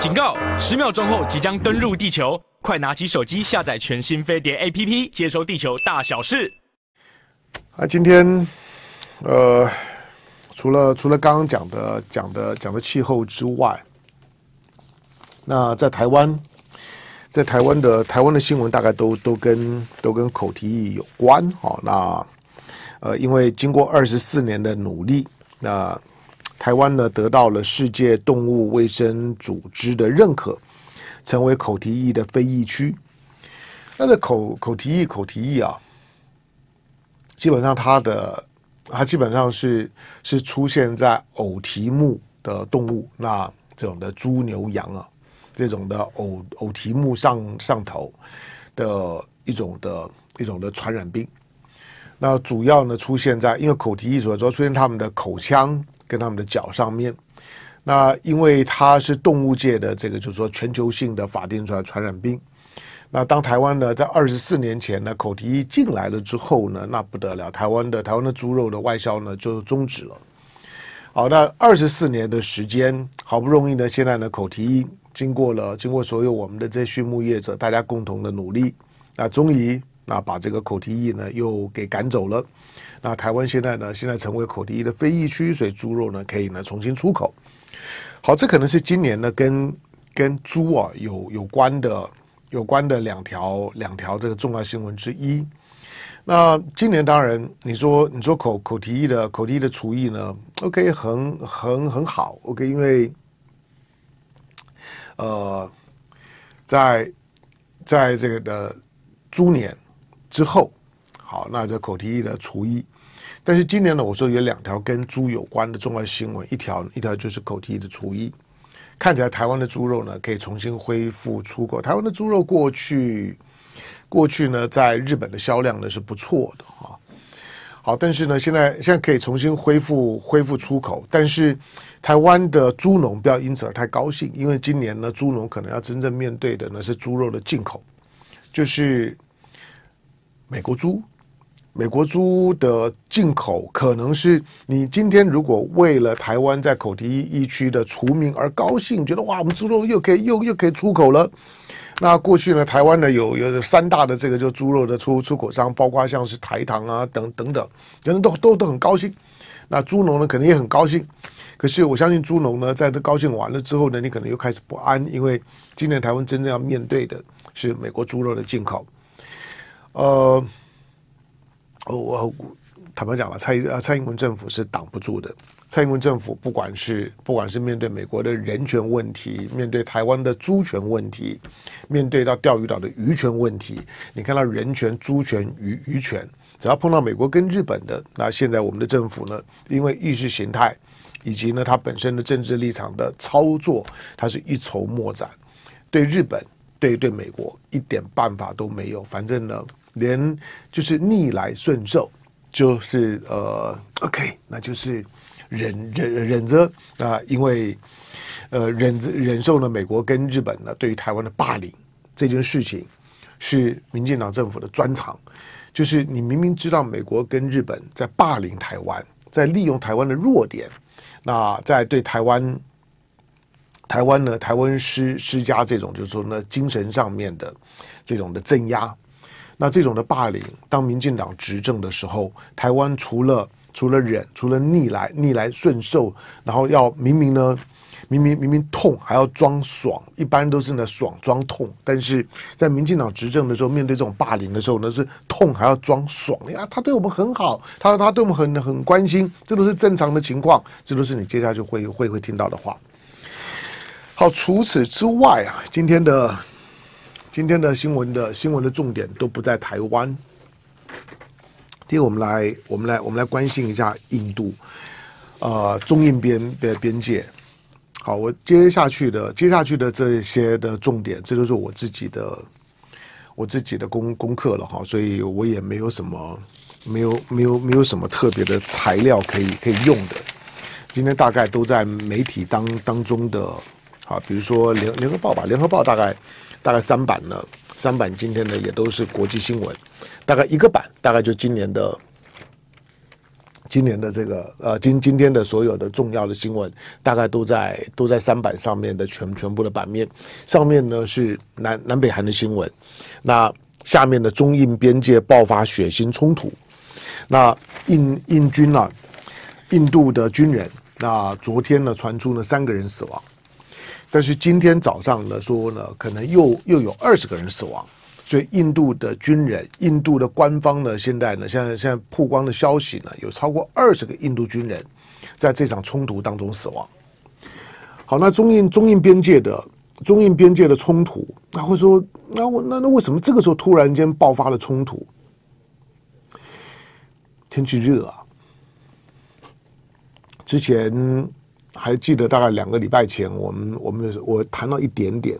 警告！十秒钟后即将登陆地球，快拿起手机下载全新飞碟 APP，接收地球大小事。啊，今天，呃，除了除了刚刚讲的讲的讲的气候之外，那在台湾，在台湾的台湾的新闻大概都都跟都跟口蹄疫有关。好，那呃，因为经过二十四年的努力，那。台湾呢得到了世界动物卫生组织的认可，成为口蹄疫的非疫区。那这口口蹄疫口蹄疫啊，基本上它的它基本上是是出现在偶蹄目的动物，那这种的猪牛羊啊，这种的偶偶蹄目上上头的一种的一种的传染病。那主要呢出现在因为口蹄疫所要主要出现他们的口腔。跟他们的脚上面，那因为它是动物界的这个，就是说全球性的法定传传染病。那当台湾呢，在二十四年前呢，口蹄疫进来了之后呢，那不得了，台湾的台湾的猪肉的外销呢就终止了。好，那二十四年的时间，好不容易呢，现在呢，口蹄疫经过了，经过所有我们的这些畜牧业者大家共同的努力，那终于。那把这个口蹄疫呢又给赶走了，那台湾现在呢现在成为口蹄疫的非疫区，所以猪肉呢可以呢重新出口。好，这可能是今年呢跟跟猪啊有有关的有关的两条两条这个重要新闻之一。那今年当然你说你说口口蹄疫的口蹄疫的厨艺呢，OK 很很很好，OK 因为呃在在这个的猪年。之后，好，那这口蹄疫的除疫，但是今年呢，我说有两条跟猪有关的重要新闻，一条一条就是口蹄疫的除疫，看起来台湾的猪肉呢可以重新恢复出口。台湾的猪肉过去过去呢，在日本的销量呢是不错的啊，好，但是呢，现在现在可以重新恢复恢复出口，但是台湾的猪农不要因此而太高兴，因为今年呢，猪农可能要真正面对的呢是猪肉的进口，就是。美国猪，美国猪的进口可能是你今天如果为了台湾在口蹄疫疫区的除名而高兴，觉得哇，我们猪肉又可以又又可以出口了。那过去呢，台湾呢有有三大的这个就猪肉的出出口商，包括像是台糖啊等等等，人都都都很高兴。那猪农呢，肯定也很高兴。可是我相信猪农呢，在这高兴完了之后呢，你可能又开始不安，因为今年台湾真正要面对的是美国猪肉的进口。呃，我坦白讲了，蔡呃蔡英文政府是挡不住的。蔡英文政府不管是不管是面对美国的人权问题，面对台湾的租权问题，面对到钓鱼岛的渔权问题，你看到人权、租权、渔渔权，只要碰到美国跟日本的，那现在我们的政府呢，因为意识形态以及呢他本身的政治立场的操作，他是一筹莫展。对日本。对对，美国一点办法都没有。反正呢，连就是逆来顺受，就是呃，OK，那就是忍忍忍着啊，因为呃，忍着忍受了美国跟日本呢，对于台湾的霸凌这件事情，是民进党政府的专长。就是你明明知道美国跟日本在霸凌台湾，在利用台湾的弱点，那在对台湾。台湾呢？台湾施施加这种，就是说呢，精神上面的这种的镇压，那这种的霸凌。当民进党执政的时候，台湾除了除了忍，除了逆来逆来顺受，然后要明明呢，明明明明痛，还要装爽。一般都是呢，爽装痛。但是在民进党执政的时候，面对这种霸凌的时候呢，是痛还要装爽。啊，他对我们很好，他他对我们很很关心，这都是正常的情况，这都是你接下去会会会听到的话。好，除此之外啊，今天的今天的新闻的新闻的重点都不在台湾。第天我们来我们来我们来关心一下印度，呃，中印边的边界。好，我接下去的接下去的这些的重点，这就是我自己的我自己的功功课了哈，所以我也没有什么没有没有没有什么特别的材料可以可以用的。今天大概都在媒体当当中的。好，比如说《联联合报》吧，《联合报》大概大概三版呢，三版今天呢也都是国际新闻，大概一个版，大概就今年的今年的这个呃今今天的所有的重要的新闻，大概都在都在三版上面的全全部的版面上面呢是南南北韩的新闻，那下面的中印边界爆发血腥冲突，那印印军啊，印度的军人，那昨天呢传出呢三个人死亡。但是今天早上呢，说呢，可能又又有二十个人死亡，所以印度的军人，印度的官方呢，现在呢，现在现在曝光的消息呢，有超过二十个印度军人在这场冲突当中死亡。好，那中印中印边界的中印边界的冲突，他会说，那我那那为什么这个时候突然间爆发了冲突？天气热啊，之前。还记得大概两个礼拜前，我们我们我谈到一点点，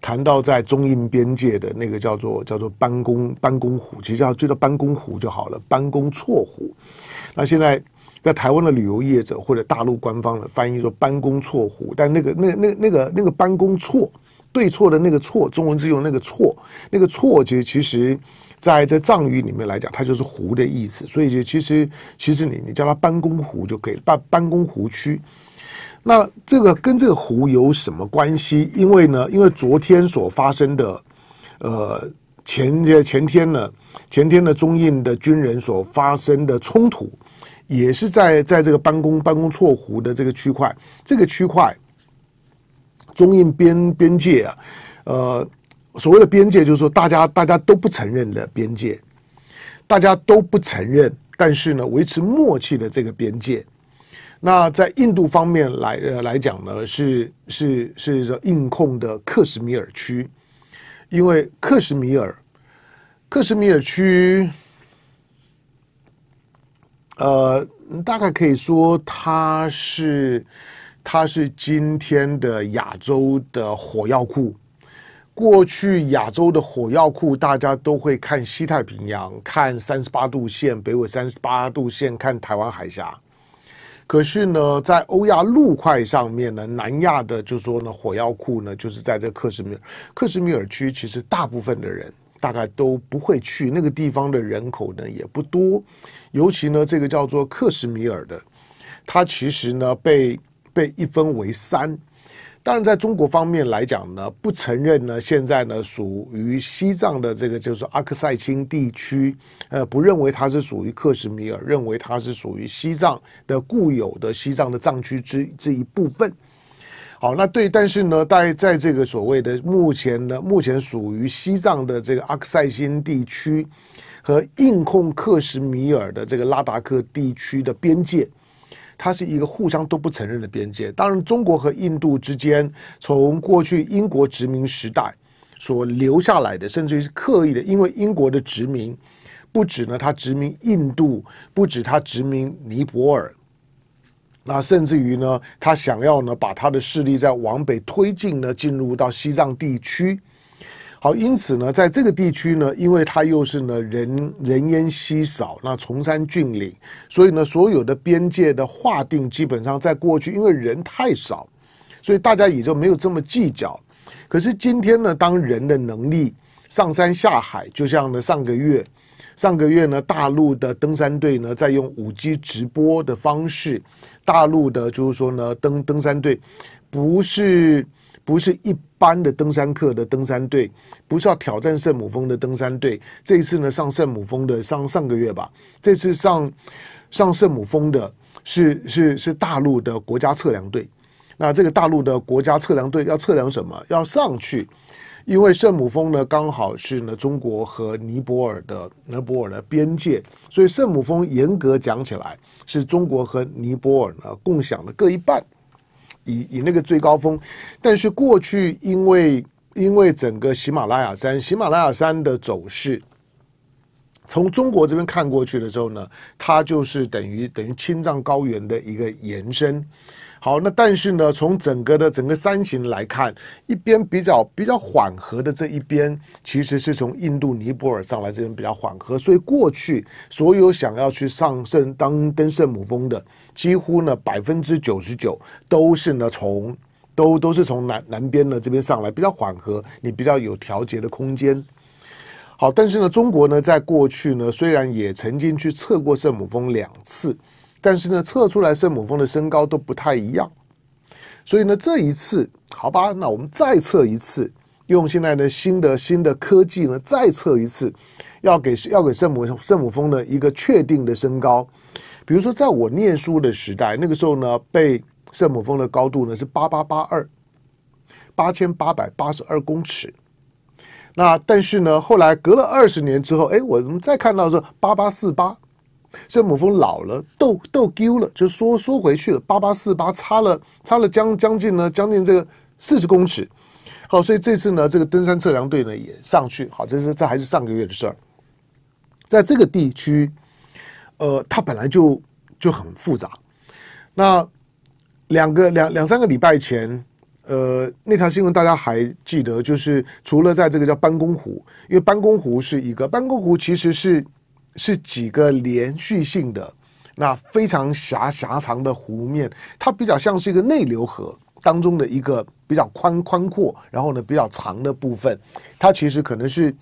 谈到在中印边界的那个叫做叫做班公班公湖，其实叫就叫班公湖就好了，班公错湖。那现在在台湾的旅游业者或者大陆官方的翻译说班公错湖，但那个那那那个那个班公错对错的那个错，中文字用那个错，那个错其实其实在在藏语里面来讲，它就是湖的意思，所以其实其实你你叫它班公湖就可以，班班公湖区。那这个跟这个湖有什么关系？因为呢，因为昨天所发生的，呃，前前天呢，前天的中印的军人所发生的冲突，也是在在这个班公班公错湖的这个区块，这个区块中印边边界啊，呃，所谓的边界就是说大家大家都不承认的边界，大家都不承认，但是呢，维持默契的这个边界。那在印度方面来呃来讲呢，是是是说印控的克什米尔区，因为克什米尔克什米尔区，呃，大概可以说它是它是今天的亚洲的火药库。过去亚洲的火药库，大家都会看西太平洋，看三十八度线，北纬三十八度线，看台湾海峡。可是呢，在欧亚陆块上面呢，南亚的就说呢，火药库呢，就是在这克什米尔克什米尔区，其实大部分的人大概都不会去那个地方的人口呢也不多，尤其呢，这个叫做克什米尔的，它其实呢被被一分为三。当然，在中国方面来讲呢，不承认呢，现在呢属于西藏的这个就是阿克塞钦地区，呃，不认为它是属于克什米尔，认为它是属于西藏的固有的西藏的藏区之这一部分。好，那对，但是呢，在在这个所谓的目前呢，目前属于西藏的这个阿克塞钦地区和印控克什米尔的这个拉达克地区的边界。它是一个互相都不承认的边界。当然，中国和印度之间，从过去英国殖民时代所留下来的，甚至于是刻意的，因为英国的殖民不止呢，它殖民印度，不止它殖民尼泊尔，那甚至于呢，它想要呢，把它的势力再往北推进呢，进入到西藏地区。好，因此呢，在这个地区呢，因为它又是呢，人人烟稀少，那崇山峻岭，所以呢，所有的边界的划定基本上在过去，因为人太少，所以大家也就没有这么计较。可是今天呢，当人的能力上山下海，就像呢上个月，上个月呢，大陆的登山队呢，在用五 G 直播的方式，大陆的就是说呢，登登山队不是。不是一般的登山客的登山队，不是要挑战圣母峰的登山队。这一次呢，上圣母峰的上上个月吧。这次上上圣母峰的是是是大陆的国家测量队。那这个大陆的国家测量队要测量什么？要上去，因为圣母峰呢刚好是呢中国和尼泊尔的尼泊尔的边界，所以圣母峰严格讲起来是中国和尼泊尔呢共享的各一半。以以那个最高峰，但是过去因为因为整个喜马拉雅山，喜马拉雅山的走势，从中国这边看过去的时候呢，它就是等于等于青藏高原的一个延伸。好，那但是呢，从整个的整个山形来看，一边比较比较缓和的这一边，其实是从印度尼泊尔上来这边比较缓和，所以过去所有想要去上圣当登圣母峰的，几乎呢百分之九十九都是呢从都都是从南南边的这边上来，比较缓和，你比较有调节的空间。好，但是呢，中国呢在过去呢虽然也曾经去测过圣母峰两次。但是呢，测出来圣母峰的身高都不太一样，所以呢，这一次，好吧，那我们再测一次，用现在的新的新的科技呢，再测一次，要给要给圣母圣母峰的一个确定的身高。比如说，在我念书的时代，那个时候呢，被圣母峰的高度呢是八八八二，八千八百八十二公尺。那但是呢，后来隔了二十年之后，哎，我怎么再看到是八八四八？圣母峰老了，逗逗丢了，就缩缩回去了。八八四八差了差了将将近呢，将近这个四十公尺。好，所以这次呢，这个登山测量队呢也上去。好，这是这还是上个月的事儿。在这个地区，呃，它本来就就很复杂。那两个两两三个礼拜前，呃，那条新闻大家还记得，就是除了在这个叫班公湖，因为班公湖是一个，班公湖其实是。是几个连续性的，那非常狭狭长的湖面，它比较像是一个内流河当中的一个比较宽宽阔，然后呢比较长的部分，它其实可能是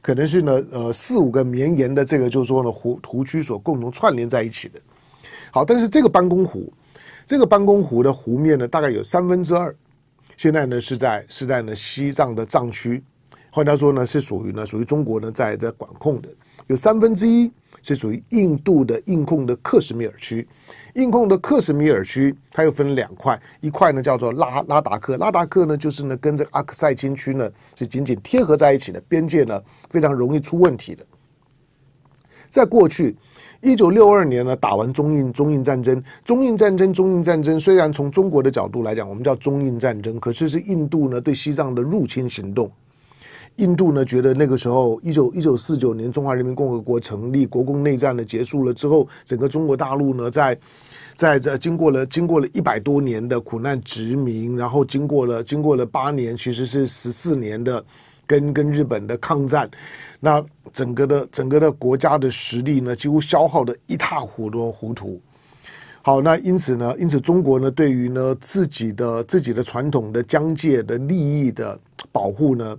可能是呢呃四五个绵延的这个就是说呢湖湖区所共同串联在一起的。好，但是这个班公湖，这个班公湖的湖面呢，大概有三分之二，现在呢是在是在呢西藏的藏区，换句话说呢是属于呢属于中国呢在在管控的。有三分之一是属于印度的印控的克什米尔区，印控的克什米尔区，它又分两块，一块呢叫做拉拉达克，拉达克呢就是呢跟这个阿克塞钦区呢是紧紧贴合在一起的，边界呢非常容易出问题的。在过去，一九六二年呢打完中印中印战争，中印战争中印战争虽然从中国的角度来讲，我们叫中印战争，可是是印度呢对西藏的入侵行动。印度呢，觉得那个时候一九一九四九年中华人民共和国成立，国共内战的结束了之后，整个中国大陆呢，在在在经过了经过了一百多年的苦难殖民，然后经过了经过了八年，其实是十四年的跟跟日本的抗战，那整个的整个的国家的实力呢，几乎消耗的一塌糊涂糊涂。好，那因此呢，因此中国呢，对于呢自己的自己的传统的疆界的利益的保护呢。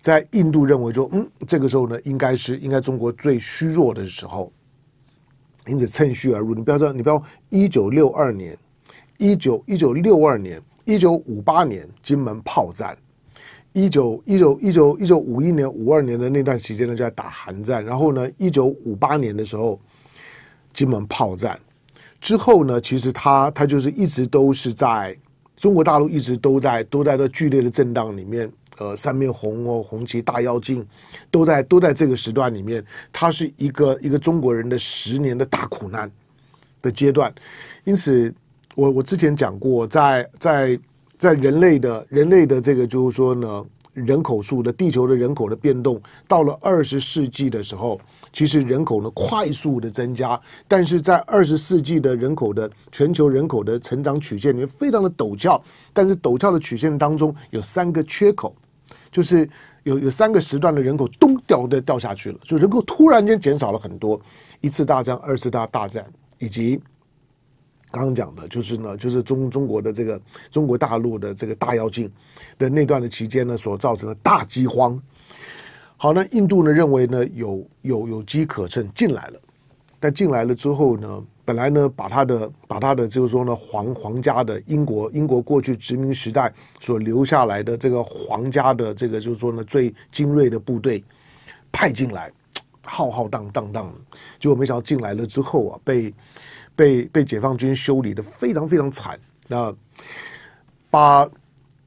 在印度认为说，嗯，这个时候呢，应该是应该中国最虚弱的时候，因此趁虚而入。你不要说，你不要一九六二年，一九一九六二年，一九五八年金门炮战，一九一九一九一九五一年五二年的那段时间呢，就在打寒战。然后呢，一九五八年的时候，金门炮战之后呢，其实他他就是一直都是在中国大陆一直都在都在这剧烈的震荡里面。呃，三面红哦，红旗大妖精，都在都在这个时段里面，它是一个一个中国人的十年的大苦难的阶段。因此，我我之前讲过，在在在人类的人类的这个就是说呢，人口数的地球的人口的变动，到了二十世纪的时候，其实人口呢快速的增加，但是在二十世纪的人口的全球人口的成长曲线里面非常的陡峭，但是陡峭的曲线当中有三个缺口。就是有有三个时段的人口咚掉的掉下去了，就人口突然间减少了很多。一次大战、二次大大战，以及刚刚讲的，就是呢，就是中中国的这个中国大陆的这个大跃进的那段的期间呢，所造成的大饥荒。好，那印度呢认为呢有有有机可乘进来了，但进来了之后呢？本来呢，把他的把他的就是说呢，皇皇家的英国英国过去殖民时代所留下来的这个皇家的这个就是说呢最精锐的部队派进来，浩浩荡荡荡，结果没想到进来了之后啊，被被被解放军修理的非常非常惨。那把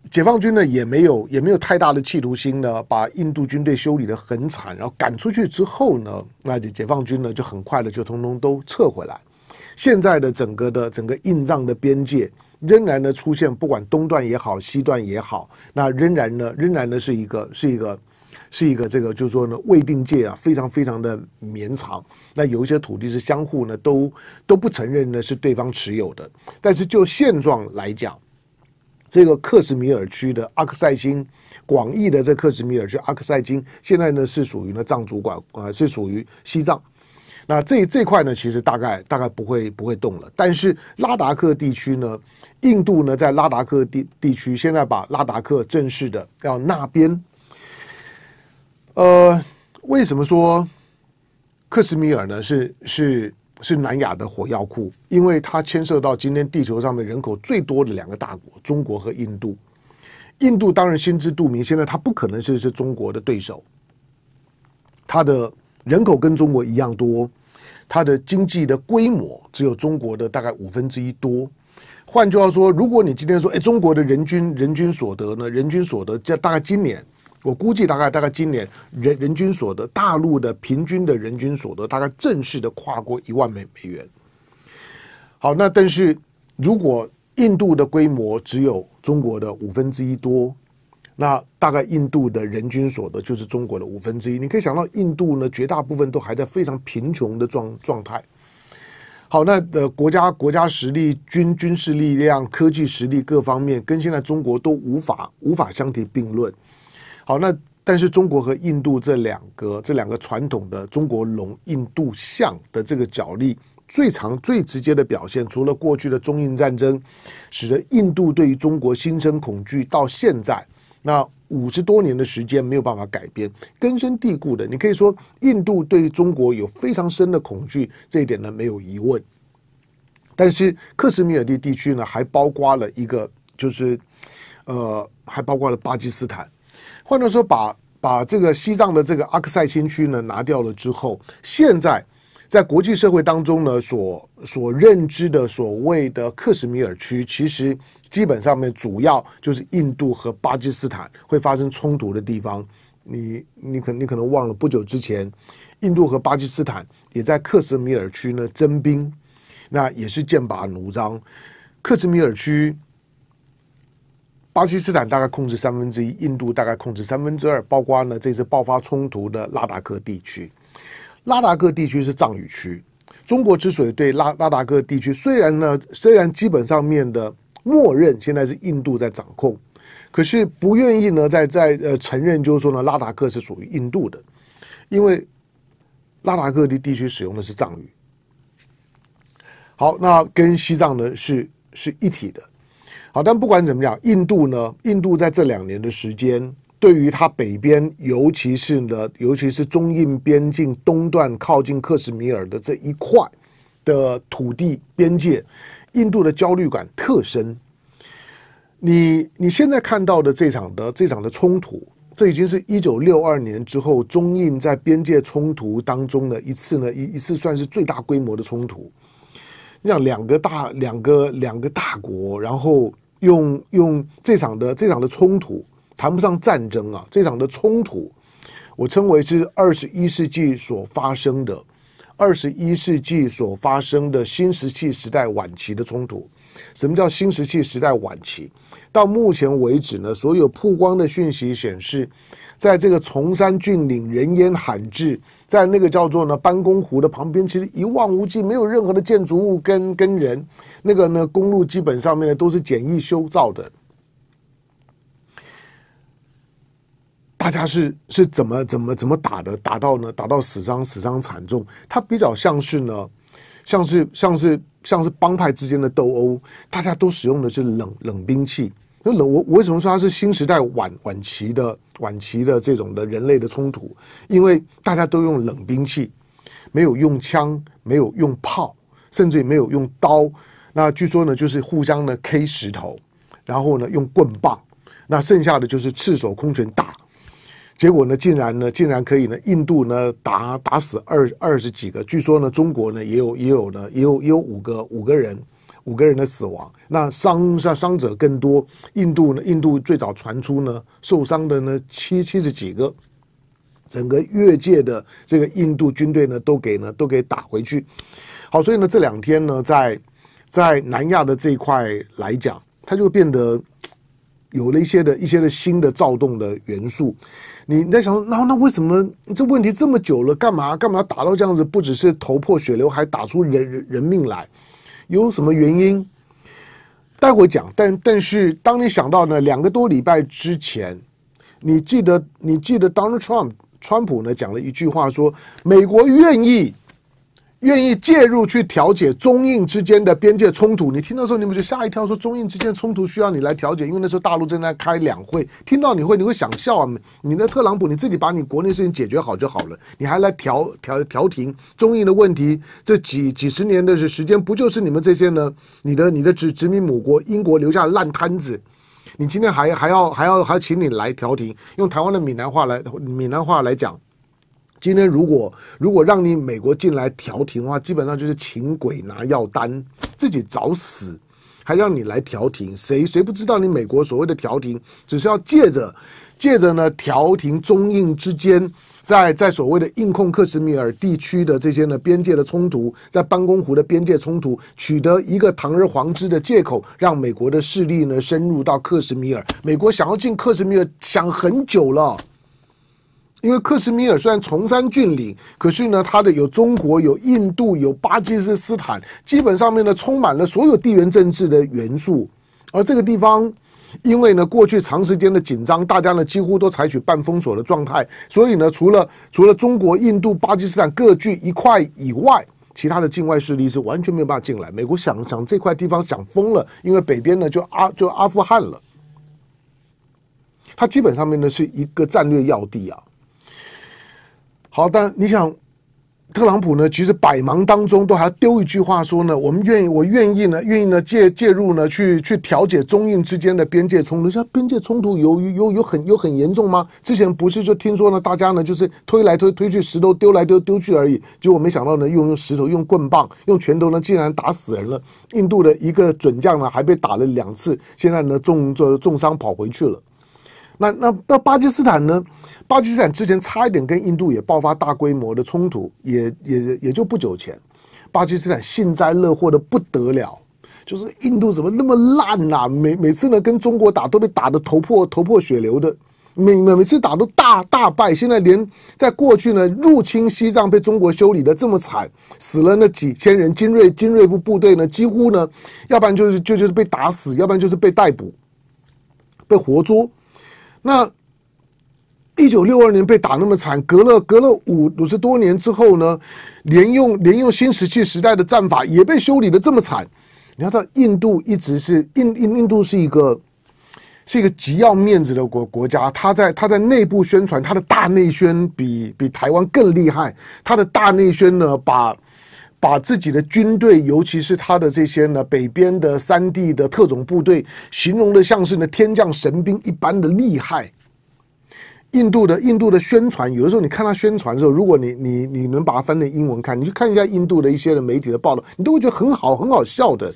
解放军呢也没有也没有太大的企图心呢，把印度军队修理的很惨，然后赶出去之后呢，那解解放军呢就很快的就通通都撤回来。现在的整个的整个印藏的边界，仍然呢出现，不管东段也好，西段也好，那仍然呢，仍然呢是一个，是一个，是一个这个，就是说呢未定界啊，非常非常的绵长。那有一些土地是相互呢都都不承认呢是对方持有的。但是就现状来讲，这个克什米尔区的阿克塞钦，广义的这克什米尔区阿克塞钦，现在呢是属于呢藏族管啊，是属于西藏。那这这块呢，其实大概大概不会不会动了。但是拉达克地区呢，印度呢在拉达克地地区，现在把拉达克正式的要那边。呃，为什么说克什米尔呢？是是是南亚的火药库，因为它牵涉到今天地球上面人口最多的两个大国，中国和印度。印度当然心知肚明，现在它不可能是是中国的对手，它的人口跟中国一样多。它的经济的规模只有中国的大概五分之一多，换句话说，如果你今天说，哎，中国的人均人均所得呢？人均所得，这大概今年，我估计大概大概今年人人均所得，大陆的平均的人均所得，大概正式的跨过一万美美元。好，那但是如果印度的规模只有中国的五分之一多。那大概印度的人均所得就是中国的五分之一，你可以想到，印度呢绝大部分都还在非常贫穷的状状态。好，那的国家国家实力、军军事力量、科技实力各方面，跟现在中国都无法无法相提并论。好，那但是中国和印度这两个这两个传统的中国龙、印度象的这个角力，最长最直接的表现，除了过去的中印战争，使得印度对于中国心生恐惧，到现在。那五十多年的时间没有办法改变，根深蒂固的。你可以说印度对中国有非常深的恐惧，这一点呢没有疑问。但是克什米尔地地区呢还包括了一个，就是呃还包括了巴基斯坦。换句话说，把把这个西藏的这个阿克塞钦区呢拿掉了之后，现在。在国际社会当中呢，所所认知的所谓的克什米尔区，其实基本上面主要就是印度和巴基斯坦会发生冲突的地方。你你可你可能忘了，不久之前，印度和巴基斯坦也在克什米尔区呢征兵，那也是剑拔弩张。克什米尔区，巴基斯坦大概控制三分之一，印度大概控制三分之二，包括呢这次爆发冲突的拉达克地区。拉达克地区是藏语区，中国之所以对拉拉达克地区，虽然呢，虽然基本上面的默认现在是印度在掌控，可是不愿意呢，在在呃承认，就是说呢，拉达克是属于印度的，因为拉达克的地区使用的是藏语。好，那跟西藏呢是是一体的。好，但不管怎么样，印度呢，印度在这两年的时间。对于它北边，尤其是呢，尤其是中印边境东段靠近克什米尔的这一块的土地边界，印度的焦虑感特深。你你现在看到的这场的这场的冲突，这已经是一九六二年之后中印在边界冲突当中的一次呢一一次算是最大规模的冲突。你想两个大两个两个大国，然后用用这场的这场的冲突。谈不上战争啊，这场的冲突，我称为是二十一世纪所发生的，二十一世纪所发生的新石器时代晚期的冲突。什么叫新石器时代晚期？到目前为止呢，所有曝光的讯息显示，在这个崇山峻岭、人烟罕至，在那个叫做呢班公湖的旁边，其实一望无际，没有任何的建筑物跟跟人。那个呢公路基本上面呢都是简易修造的。大家是是怎么怎么怎么打的？打到呢？打到死伤死伤惨重。它比较像是呢，像是像是像是帮派之间的斗殴。大家都使用的是冷冷兵器。那冷我我为什么说它是新时代晚晚期的晚期的这种的人类的冲突？因为大家都用冷兵器，没有用枪，没有用炮，甚至也没有用刀。那据说呢，就是互相呢 K 石头，然后呢用棍棒。那剩下的就是赤手空拳打。结果呢，竟然呢，竟然可以呢，印度呢打打死二二十几个，据说呢，中国呢也有也有呢也有也有五个五个人五个人的死亡，那伤伤伤者更多，印度呢印度最早传出呢受伤的呢七七十几个，整个越界的这个印度军队呢都给呢都给打回去，好，所以呢这两天呢在在南亚的这一块来讲，它就变得有了一些的一些的新的躁动的元素。你你在想，那那为什么这问题这么久了？干嘛干嘛打到这样子？不只是头破血流，还打出人人命来，有什么原因？待会讲。但但是当你想到呢，两个多礼拜之前，你记得你记得 Donald Trump 川普呢讲了一句话，说美国愿意。愿意介入去调解中印之间的边界冲突，你听到时候你们就吓一跳，说中印之间冲突需要你来调解，因为那时候大陆正在开两会，听到你会你会想笑啊！你的特朗普你自己把你国内事情解决好就好了，你还来调调调停中印的问题，这几几十年的时间不就是你们这些呢？你的你的殖殖民母国英国留下烂摊子，你今天还还要还要还请你来调停？用台湾的闽南话来闽南话来讲。今天如果如果让你美国进来调停的话，基本上就是请鬼拿药单，自己找死，还让你来调停？谁谁不知道你美国所谓的调停，只是要借着借着呢调停中印之间在在所谓的印控克什米尔地区的这些呢边界的冲突，在班公湖的边界冲突，取得一个堂而皇之的借口，让美国的势力呢深入到克什米尔。美国想要进克什米尔，想很久了。因为克什米尔虽然崇山峻岭，可是呢，它的有中国、有印度、有巴基斯坦，基本上面呢充满了所有地缘政治的元素。而这个地方，因为呢过去长时间的紧张，大家呢几乎都采取半封锁的状态，所以呢，除了除了中国、印度、巴基斯坦各据一块以外，其他的境外势力是完全没有办法进来。美国想想这块地方想疯了，因为北边呢就阿就阿富汗了，它基本上面呢是一个战略要地啊。好，但你想，特朗普呢？其实百忙当中都还丢一句话说呢：我们愿意，我愿意呢，愿意呢，介介入呢，去去调解中印之间的边界冲突。像边界冲突，由有有有很有很严重吗？之前不是就听说呢，大家呢就是推来推推去石头，丢来丢丢去而已。结果没想到呢，用用石头、用棍棒、用拳头呢，竟然打死人了。印度的一个准将呢，还被打了两次，现在呢重重重伤跑回去了。那那那巴基斯坦呢？巴基斯坦之前差一点跟印度也爆发大规模的冲突，也也也就不久前，巴基斯坦幸灾乐祸的不得了，就是印度怎么那么烂呐？每每次呢跟中国打都被打的头破头破血流的，每每每次打都大大败。现在连在过去呢入侵西藏被中国修理的这么惨，死了那几千人精锐精锐部部队呢几乎呢，要不然就是就就是被打死，要不然就是被逮捕，被活捉。那一九六二年被打那么惨，隔了隔了五五十多年之后呢，连用连用新石器时代的战法也被修理的这么惨。你要知道，印度一直是印印印度是一个是一个极要面子的国国家，他在他在内部宣传他的大内宣比比台湾更厉害，他的大内宣呢把。把自己的军队，尤其是他的这些呢北边的三地的特种部队，形容的像是呢天降神兵一般的厉害。印度的印度的宣传，有的时候你看他宣传的时候，如果你你你能把它翻成英文看，你去看一下印度的一些的媒体的报道，你都会觉得很好很好笑的。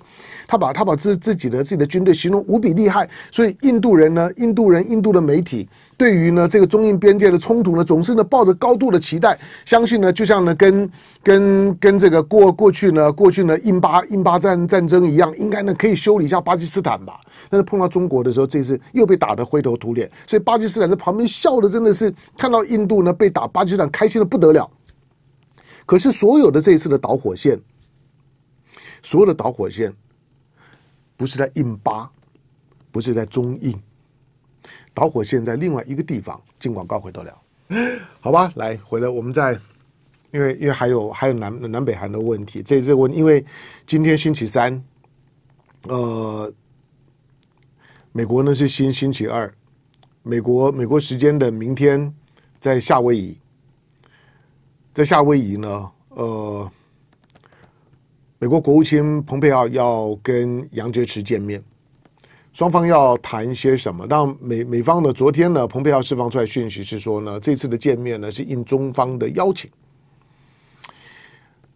他把他把自自己的自己的军队形容无比厉害，所以印度人呢，印度人，印度的媒体对于呢这个中印边界的冲突呢，总是呢抱着高度的期待，相信呢就像呢跟跟跟这个过过去呢过去呢印巴印巴战战争一样，应该呢可以修理一下巴基斯坦吧。但是碰到中国的时候，这次又被打得灰头土脸，所以巴基斯坦在旁边笑的真的是看到印度呢被打，巴基斯坦开心的不得了。可是所有的这一次的导火线，所有的导火线。不是在印巴，不是在中印，导火线在另外一个地方。进广告回头了，好吧，来回来，我们在，因为因为还有还有南南北韩的问题，这这问，因为今天星期三，呃，美国呢是星星期二，美国美国时间的明天在夏威夷，在夏威夷呢，呃。美国国务卿蓬佩奥要跟杨洁篪见面，双方要谈些什么？那美美方的昨天呢？蓬佩奥释放出来讯息是说呢，这次的见面呢是应中方的邀请。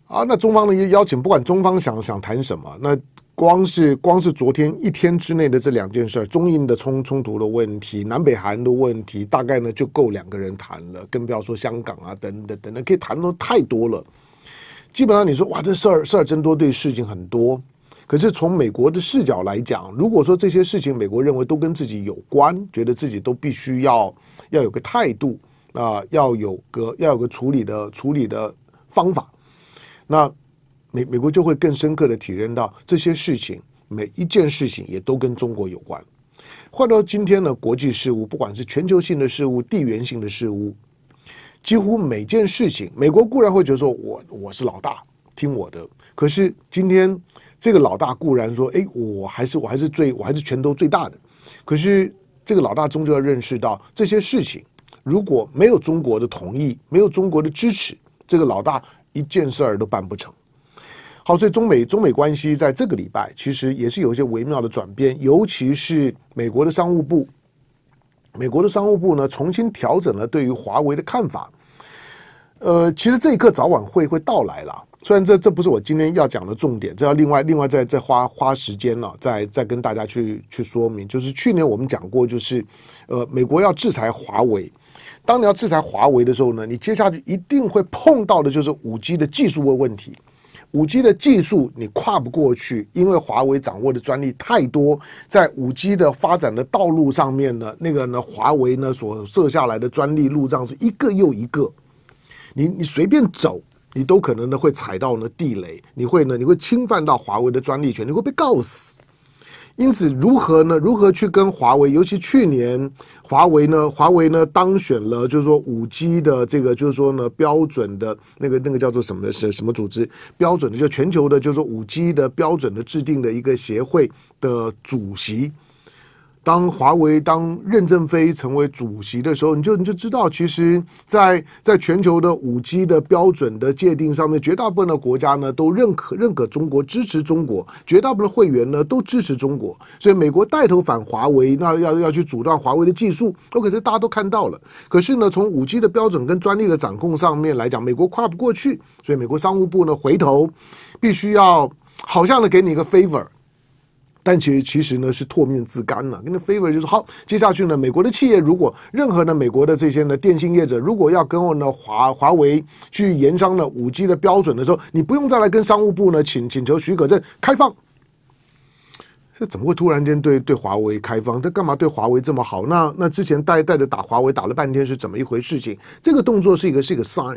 啊，那中方的一些邀请，不管中方想想谈什么，那光是光是昨天一天之内的这两件事中印的冲冲突的问题，南北韩的问题，大概呢就够两个人谈了，更不要说香港啊等等等等，可以谈的太多了。基本上，你说哇，这事儿事儿增多，对事情很多。可是从美国的视角来讲，如果说这些事情美国认为都跟自己有关，觉得自己都必须要要有个态度啊，要有个要有个处理的处理的方法。那美美国就会更深刻的体验到，这些事情每一件事情也都跟中国有关。换到今天呢，国际事务不管是全球性的事务、地缘性的事务。几乎每件事情，美国固然会觉得说，我我是老大，听我的。可是今天这个老大固然说，哎，我还是我还是最我还是拳头最大的。可是这个老大终究要认识到，这些事情如果没有中国的同意，没有中国的支持，这个老大一件事儿都办不成。好，所以中美中美关系在这个礼拜其实也是有一些微妙的转变，尤其是美国的商务部。美国的商务部呢，重新调整了对于华为的看法。呃，其实这一刻早晚会会到来啦。虽然这这不是我今天要讲的重点，这要另外另外再再花花时间了，再再跟大家去去说明。就是去年我们讲过，就是呃，美国要制裁华为。当你要制裁华为的时候呢，你接下去一定会碰到的就是五 G 的技术问问题。五 G 的技术你跨不过去，因为华为掌握的专利太多，在五 G 的发展的道路上面呢，那个呢，华为呢所设下来的专利路障是一个又一个，你你随便走，你都可能呢会踩到呢地雷，你会呢你会侵犯到华为的专利权，你会被告死。因此，如何呢？如何去跟华为，尤其去年。华为呢？华为呢？当选了，就是说五 G 的这个，就是说呢，标准的那个那个叫做什么的什什么组织标准的，就全球的，就是说五 G 的标准的制定的一个协会的主席。当华为当任正非成为主席的时候，你就你就知道，其实在在全球的五 G 的标准的界定上面，绝大部分的国家呢都认可认可中国，支持中国，绝大部分的会员呢都支持中国。所以美国带头反华为，那要要去阻断华为的技术，可是大家都看到了。可是呢，从五 G 的标准跟专利的掌控上面来讲，美国跨不过去。所以美国商务部呢回头必须要好像的给你一个 favor。但其实其实呢是唾面自干了，跟那个 favor 就是好，接下去呢，美国的企业如果任何呢美国的这些呢电信业者，如果要跟我们华华为去延商了五 G 的标准的时候，你不用再来跟商务部呢请请求许可证开放。这怎么会突然间对对华为开放？他干嘛对华为这么好？那那之前带带着打华为打了半天是怎么一回事情？这个动作是一个是一个 sign。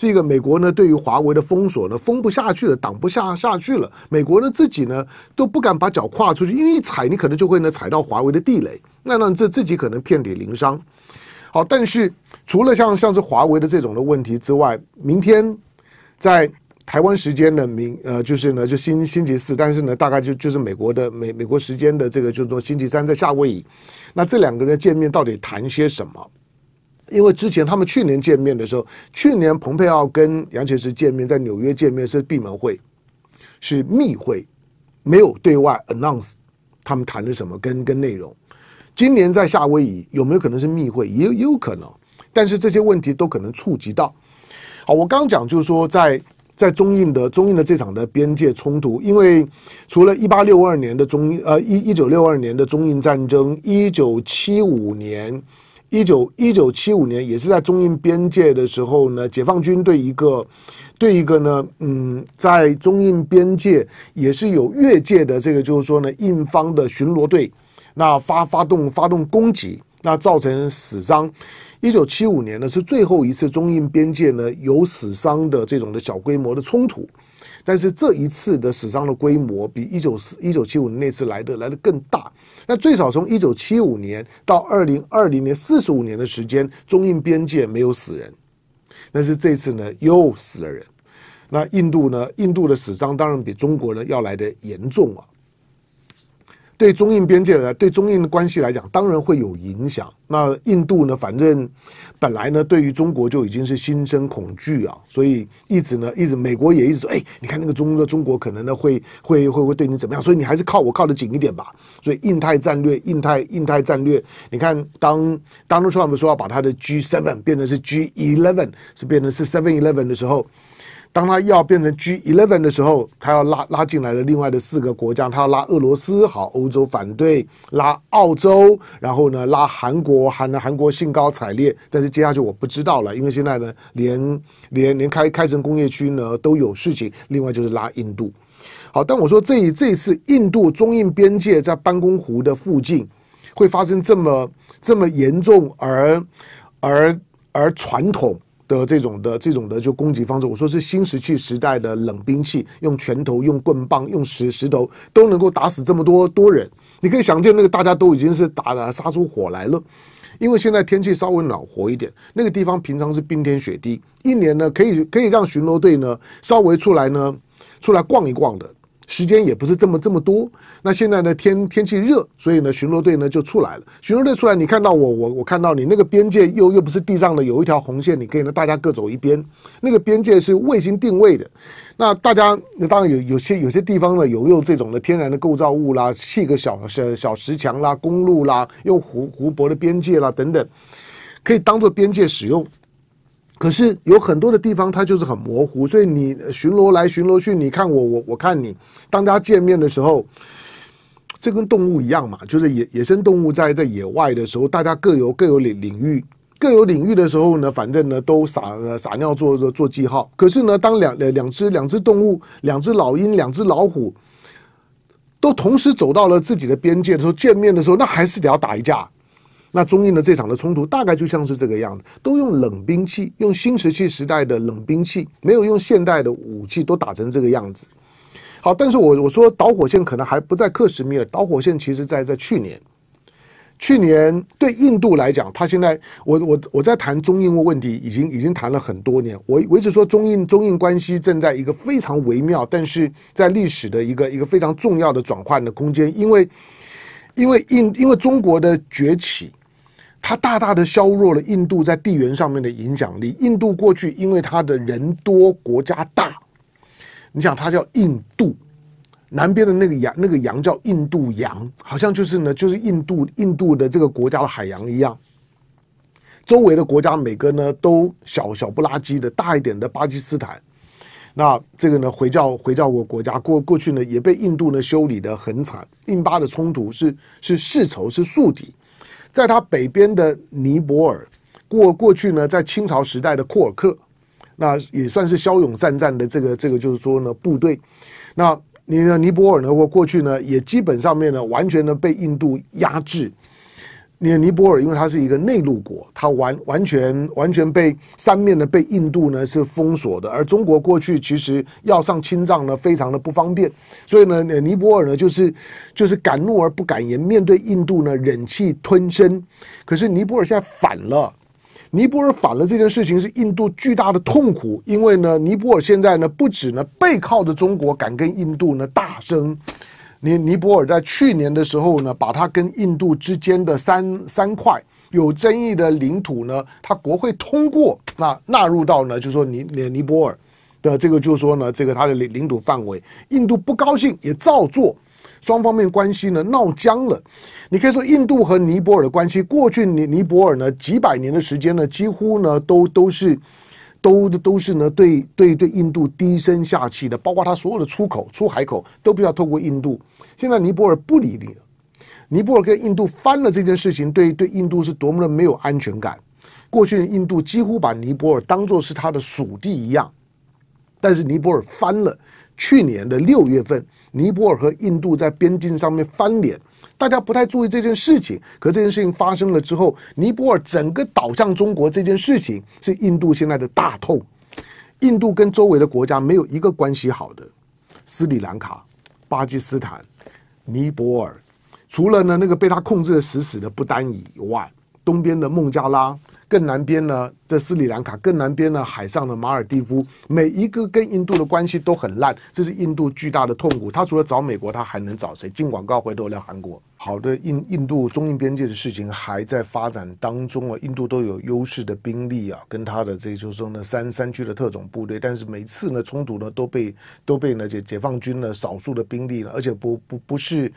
这个美国呢，对于华为的封锁呢，封不下去了，挡不下下去了。美国呢自己呢都不敢把脚跨出去，因为一踩你可能就会呢踩到华为的地雷，那让这自己可能遍体鳞伤。好，但是除了像像是华为的这种的问题之外，明天在台湾时间的明呃就是呢就星星期四，但是呢大概就就是美国的美美国时间的这个就是说星期三在夏威夷，那这两个人见面到底谈些什么？因为之前他们去年见面的时候，去年蓬佩奥跟杨洁篪见面在纽约见面是闭门会，是密会，没有对外 announce 他们谈了什么跟跟内容。今年在夏威夷有没有可能是密会？也有可能，但是这些问题都可能触及到。好，我刚讲就是说，在在中印的中印的这场的边界冲突，因为除了一八六二年的中印呃一一九六二年的中印战争，一九七五年。一九一九七五年，也是在中印边界的时候呢，解放军对一个对一个呢，嗯，在中印边界也是有越界的这个，就是说呢，印方的巡逻队那发发动发动攻击，那造成死伤。一九七五年呢，是最后一次中印边界呢有死伤的这种的小规模的冲突。但是这一次的死伤的规模比一九四一九七五那次来的来的更大。那最少从一九七五年到二零二零年四十五年的时间，中印边界没有死人，但是这次呢又死了人。那印度呢，印度的死伤当然比中国呢要来的严重啊。对中印边界来，对中印的关系来讲，当然会有影响。那印度呢，反正本来呢，对于中国就已经是心生恐惧啊，所以一直呢，一直美国也一直，说，哎，你看那个中，的中国可能呢会会会会对你怎么样，所以你还是靠我靠的紧一点吧。所以印太战略，印太印太战略，你看当当初特曼说要把他的 G seven 变成是 G eleven，是变成是 Seven Eleven 的时候。当它要变成 G Eleven 的时候，它要拉拉进来的另外的四个国家，它要拉俄罗斯，好，欧洲反对，拉澳洲，然后呢，拉韩国，韩韩国兴高采烈，但是接下去我不知道了，因为现在呢，连连连开开成工业区呢都有事情，另外就是拉印度，好，但我说这这一次印度中印边界在班公湖的附近会发生这么这么严重而而而传统。的这种的这种的就攻击方式，我说是新石器时代的冷兵器，用拳头、用棍棒、用石石头都能够打死这么多多人。你可以想见，那个大家都已经是打打杀出火来了，因为现在天气稍微暖和一点，那个地方平常是冰天雪地，一年呢可以可以让巡逻队呢稍微出来呢出来逛一逛的。时间也不是这么这么多，那现在呢天天气热，所以呢巡逻队呢就出来了。巡逻队出来，你看到我，我我看到你那个边界又又不是地上的，有一条红线，你可以呢大家各走一边。那个边界是卫星定位的，那大家当然有有些有些地方呢有用这种的天然的构造物啦，砌个小小小石墙啦，公路啦，用湖湖泊的边界啦等等，可以当做边界使用。可是有很多的地方，它就是很模糊，所以你巡逻来巡逻去，你看我，我我看你。当大家见面的时候，这跟动物一样嘛，就是野野生动物在在野外的时候，大家各有各有领领域，各有领域的时候呢，反正呢都撒撒尿做做做记号。可是呢，当两两只两只动物，两只老鹰，两只老虎，都同时走到了自己的边界的时候，见面的时候，那还是得要打一架。那中印的这场的冲突大概就像是这个样子，都用冷兵器，用新石器时代的冷兵器，没有用现代的武器，都打成这个样子。好，但是我我说导火线可能还不在克什米尔，导火线其实在在去年，去年对印度来讲，他现在我我我在谈中印问题，已经已经谈了很多年，我我一直说中印中印关系正在一个非常微妙，但是在历史的一个一个非常重要的转换的空间，因为因为印因为中国的崛起。它大大的削弱了印度在地缘上面的影响力。印度过去因为它的人多国家大，你想它叫印度，南边的那个洋那个洋叫印度洋，好像就是呢就是印度印度的这个国家的海洋一样。周围的国家每个呢都小小不拉几的，大一点的巴基斯坦，那这个呢回教回教国国家过过去呢也被印度呢修理的很惨。印巴的冲突是是世仇是宿敌。在它北边的尼泊尔，过过去呢，在清朝时代的库尔克，那也算是骁勇善战的这个这个，就是说呢，部队，那尼尼泊尔呢，或过去呢，也基本上面呢，完全呢被印度压制。尼尼泊尔，因为它是一个内陆国，它完完全完全被三面的被印度呢是封锁的，而中国过去其实要上青藏呢非常的不方便，所以呢，尼泊尔呢就是就是敢怒而不敢言，面对印度呢忍气吞声。可是尼泊尔现在反了，尼泊尔反了这件事情是印度巨大的痛苦，因为呢，尼泊尔现在呢不止呢背靠着中国，敢跟印度呢大声。尼尼泊尔在去年的时候呢，把它跟印度之间的三三块有争议的领土呢，它国会通过那纳入到呢，就说尼尼尼泊尔的这个，就说呢，这个它的领领土范围，印度不高兴也照做，双方面关系呢闹僵了。你可以说印度和尼泊尔的关系，过去尼尼泊尔呢几百年的时间呢，几乎呢都都是。都都是呢，对对对，印度低声下气的，包括他所有的出口出海口都必须要透过印度。现在尼泊尔不理你了，尼泊尔跟印度翻了这件事情，对对，印度是多么的没有安全感。过去印度几乎把尼泊尔当做是他的属地一样，但是尼泊尔翻了。去年的六月份，尼泊尔和印度在边境上面翻脸。大家不太注意这件事情，可这件事情发生了之后，尼泊尔整个倒向中国这件事情是印度现在的大痛。印度跟周围的国家没有一个关系好的，斯里兰卡、巴基斯坦、尼泊尔，除了呢那个被他控制的死死的不丹以外。东边的孟加拉，更南边呢的斯里兰卡，更南边呢海上的马尔蒂夫，每一个跟印度的关系都很烂，这是印度巨大的痛苦。他除了找美国，他还能找谁？进广告回头聊韩国。好的，印印度中印边界的事情还在发展当中啊。印度都有优势的兵力啊，跟他的这就是说呢山山区的特种部队，但是每次呢冲突呢都被都被呢解解放军呢少数的兵力呢，而且不不不是。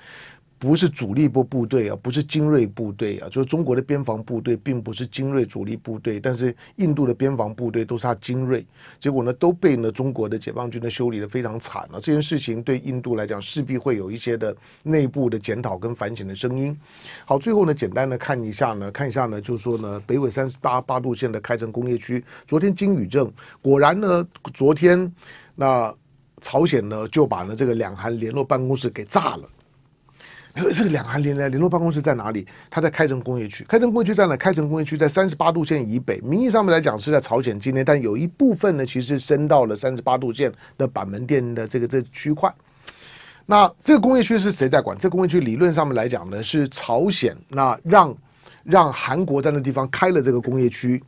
不是主力部部队啊，不是精锐部队啊，就是中国的边防部队，并不是精锐主力部队。但是印度的边防部队都是他精锐，结果呢都被呢中国的解放军呢修理的非常惨了。这件事情对印度来讲势必会有一些的内部的检讨跟反省的声音。好，最后呢简单的看一下呢，看一下呢就是说呢北纬三十八八路线的开城工业区，昨天金宇镇果然呢昨天那朝鲜呢就把呢这个两韩联络办公室给炸了。这个两韩联联联络办公室在哪里？它在开城工业区。开城工业区在哪？开城工业区在三十八度线以北。名义上面来讲是在朝鲜境内，但有一部分呢，其实升到了三十八度线的板门店的这个这区块。那这个工业区是谁在管？这工业区理论上面来讲呢，是朝鲜。那让让韩国在那地方开了这个工业区。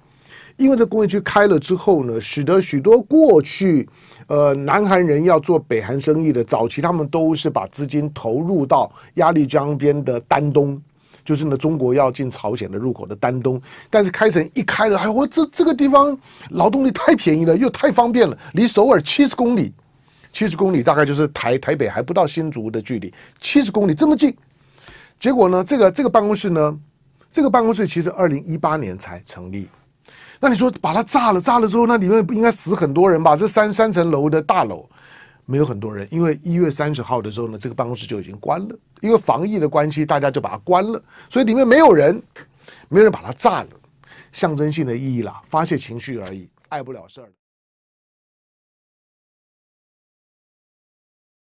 因为这工业区开了之后呢，使得许多过去呃南韩人要做北韩生意的早期，他们都是把资金投入到鸭绿江边的丹东，就是呢中国要进朝鲜的入口的丹东。但是开城一开了，哎我这这个地方劳动力太便宜了，又太方便了，离首尔七十公里，七十公里大概就是台台北还不到新竹的距离，七十公里这么近。结果呢，这个这个办公室呢，这个办公室其实二零一八年才成立。那你说把它炸了，炸了之后，那里面不应该死很多人吧？这三三层楼的大楼没有很多人，因为一月三十号的时候呢，这个办公室就已经关了，因为防疫的关系，大家就把它关了，所以里面没有人，没有人把它炸了，象征性的意义啦，发泄情绪而已，碍不了事儿。